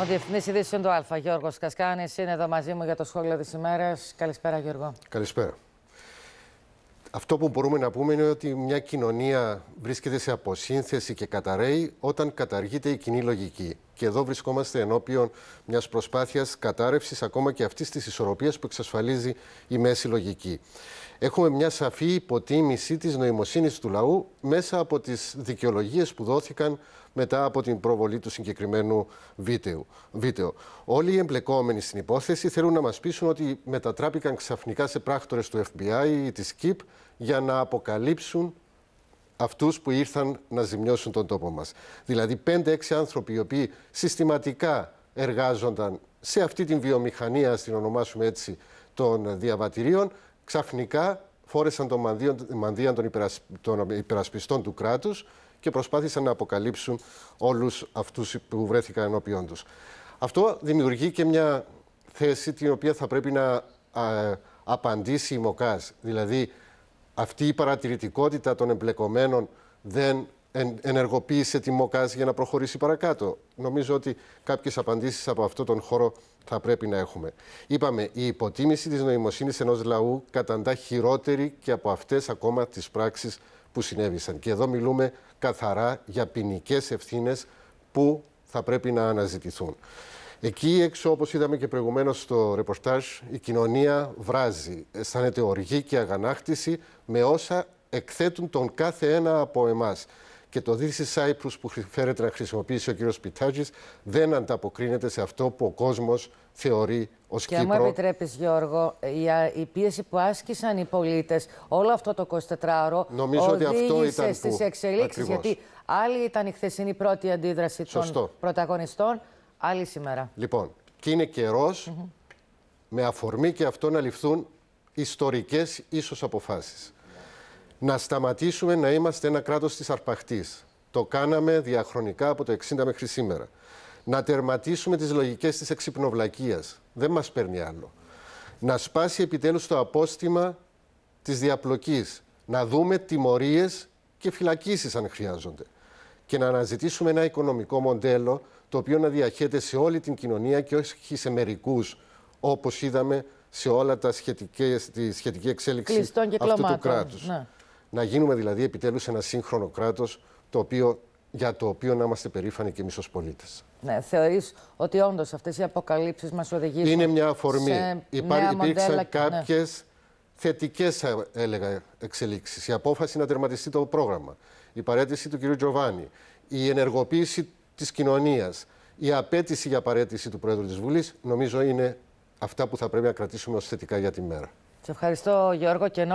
Ο Διευθυντής Ειδήσεων του ΑΛΦΑ, Γιώργος Κασκάνης, είναι εδώ μαζί μου για το σχόλιο της ημέρας. Καλησπέρα, Γιώργο. Καλησπέρα. Αυτό που μπορούμε να πούμε είναι ότι μια κοινωνία βρίσκεται σε αποσύνθεση και καταραίει όταν καταργείται η κοινή λογική. Και εδώ βρισκόμαστε ενώπιον μιας προσπάθειας κατάρρευσης ακόμα και αυτής της ισορροπίας που εξασφαλίζει η μέση λογική. Έχουμε μια σαφή υποτίμηση της νοημοσύνης του λαού μέσα από τις δικαιολογίες που δόθηκαν μετά από την προβολή του συγκεκριμένου βίντεο. Όλοι οι εμπλεκόμενοι στην υπόθεση θέλουν να μας πείσουν ότι μετατράπηκαν ξαφνικά σε πράκτορες του FBI ή της ΚΙΠ για να αποκαλύψουν αυτούς που ήρθαν να ζημιώσουν τον τόπο μας. Δηλαδή, 5-6 άνθρωποι οι οποίοι συστηματικά εργάζονταν σε αυτή την βιομηχανία, ας την ονομάσουμε έτσι, των διαβατηρίων, ξαφνικά φόρεσαν τον μανδύα των, υπερασπιστών του κράτους και προσπάθησαν να αποκαλύψουν όλους αυτούς που βρέθηκαν ενώπιον τους. Αυτό δημιουργεί και μια θέση την οποία θα πρέπει να απαντήσει η ΜΟΚΑΣ. Δηλαδή, αυτή η παρατηρητικότητα των εμπλεκομένων δεν ενεργοποίησε τη ΜΟΚΑΣ για να προχωρήσει παρακάτω. Νομίζω ότι κάποιες απαντήσεις από αυτόν τον χώρο θα πρέπει να έχουμε. Είπαμε, η υποτίμηση της νοημοσύνης ενός λαού καταντά χειρότερη και από αυτές ακόμα τις πράξεις που συνέβησαν. Και εδώ μιλούμε καθαρά για ποινικές ευθύνες που θα πρέπει να αναζητηθούν. Εκεί έξω, όπως είδαμε και προηγουμένως στο ρεπορτάζ, η κοινωνία βράζει. Αισθάνεται οργή και αγανάκτηση με όσα εκθέτουν τον κάθε ένα από εμάς. Και το Δύση Cyprus που φέρεται να χρησιμοποιήσει ο κ. Πιτάτζης δεν ανταποκρίνεται σε αυτό που ο κόσμος θεωρεί ως Κύπρο. Και αν μου επιτρέπεις, Γιώργο, η, πίεση που άσκησαν οι πολίτες όλο αυτό το 24ωρο. Νομίζω ότι αυτό ήταν. Στις εξελίξει. Γιατί άλλη ήταν η χθεσινή πρώτη αντίδραση των πρωταγωνιστών. Άλλη σήμερα. Λοιπόν, και είναι καιρός με αφορμή και αυτό να ληφθούν ιστορικές ίσως αποφάσεις. Να σταματήσουμε να είμαστε ένα κράτος της αρπαχτής. Το κάναμε διαχρονικά από το 60 μέχρι σήμερα. Να τερματίσουμε τις λογικές της εξυπνοβλακίας. Δεν μας παίρνει άλλο. Να σπάσει επιτέλους το απόστημα της διαπλοκής. Να δούμε τιμωρίες και φυλακίσεις αν χρειάζονται και να αναζητήσουμε ένα οικονομικό μοντέλο το οποίο να διαχέεται σε όλη την κοινωνία και όχι σε μερικούς, όπως είδαμε σε όλα τα σχετική, τη σχετική εξέλιξη αυτού του κράτους. Ναι. Να γίνουμε δηλαδή επιτέλους ένα σύγχρονο κράτος για το οποίο να είμαστε περήφανοι και εμείς ως πολίτες. Ναι, θεωρείς ότι όντως αυτές οι αποκαλύψεις μας οδηγήσουν. Είναι μια αφορμή. Σε Υπά... νέα υπήρξαν κάποιε ναι. θετικέ, εξελίξεις. Η απόφαση να τερματιστεί το πρόγραμμα η παρέτηση του κυρίου Τζοβάνι, η ενεργοποίηση της κοινωνίας, η απέτηση για παρέτηση του Πρόεδρου της Βουλής, νομίζω είναι αυτά που θα πρέπει να κρατήσουμε ως θετικά για τη μέρα. Σε ευχαριστώ, Γιώργο. Και ενώ...